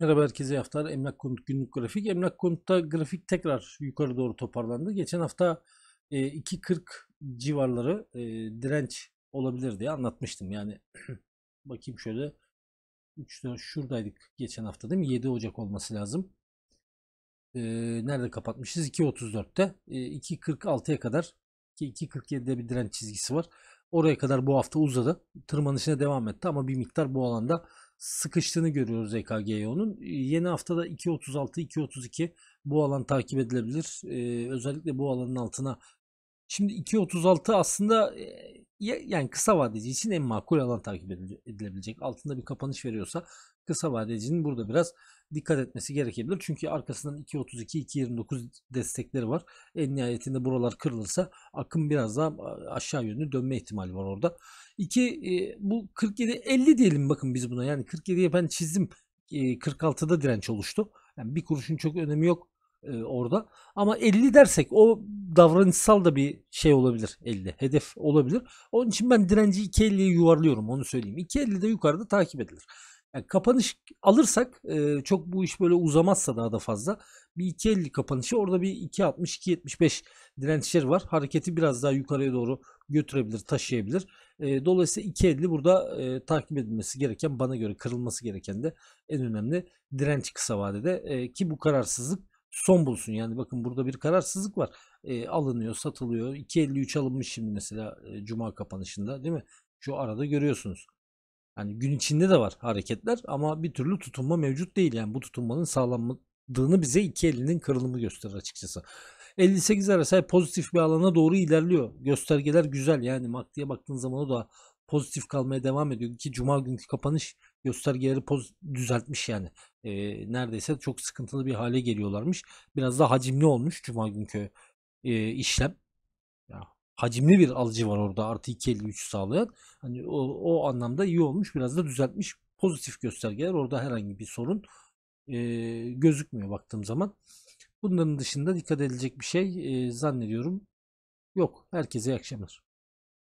Merhaba herkese haftalar Emlak Konut günlük grafik. Emlak Konut'ta grafik tekrar yukarı doğru toparlandı. Geçen hafta 2.40 e, civarları e, direnç olabilir diye anlatmıştım. Yani bakayım şöyle 3 şuradaydık geçen hafta değil mi? 7 Ocak olması lazım. E, nerede kapatmışız? 2.34'te. 2.46'ya kadar 2.47'de bir direnç çizgisi var. Oraya kadar bu hafta uzadı. Tırmanışına devam etti ama bir miktar bu alanda sıkıştığını görüyoruz EKGO'nun. Yeni haftada 2.36-2.32 bu alan takip edilebilir. Ee, özellikle bu alanın altına. Şimdi 2.36 aslında e, yani kısa vadeci için en makul alan takip edilebilecek. Altında bir kapanış veriyorsa kısa vadecinin burada biraz dikkat etmesi gerekebilir. Çünkü arkasından 2.32-2.29 destekleri var. En nihayetinde buralar kırılırsa akım biraz daha aşağı yönlü dönme ihtimali var orada. 2 e, bu 47-50 diyelim bakın biz buna. Yani 47'ye ben çizdim. 46'da e, direnç oluştu. Yani bir kuruşun çok önemi yok e, orada. Ama 50 dersek o davranışsal da bir şey olabilir elde. Hedef olabilir. Onun için ben direnci 2.50'ye yuvarlıyorum onu söyleyeyim. de yukarıda takip edilir. Yani kapanış alırsak e, çok bu iş böyle uzamazsa daha da fazla bir 2.50 kapanışı orada bir 2.60 2.75 dirençleri var. Hareketi biraz daha yukarıya doğru götürebilir, taşıyabilir. E, dolayısıyla 2.50 burada e, takip edilmesi gereken bana göre kırılması gereken de en önemli direnç kısa vadede e, ki bu kararsızlık son bulsun. Yani bakın burada bir kararsızlık var. E, alınıyor, satılıyor. 2.53 alınmış şimdi mesela e, cuma kapanışında değil mi? Şu arada görüyorsunuz. Yani gün içinde de var hareketler ama bir türlü tutunma mevcut değil. Yani bu tutunmanın sağlanmadığını bize iki elinin kırılımı gösterir açıkçası. 58 arası pozitif bir alana doğru ilerliyor. Göstergeler güzel yani MACD'ye baktığın zaman o da pozitif kalmaya devam ediyor ki cuma günkü kapanış göstergeleri poz düzeltmiş yani. E, neredeyse çok sıkıntılı bir hale geliyorlarmış. Biraz da hacimli olmuş cuma günkü e, işlem. Ya, hacimli bir alıcı var orada artı 2.53 sağlayan. Hani o, o anlamda iyi olmuş. Biraz da düzeltmiş pozitif göstergeler. Orada herhangi bir sorun e, gözükmüyor baktığım zaman. Bunların dışında dikkat edilecek bir şey e, zannediyorum yok. Herkese iyi akşamlar.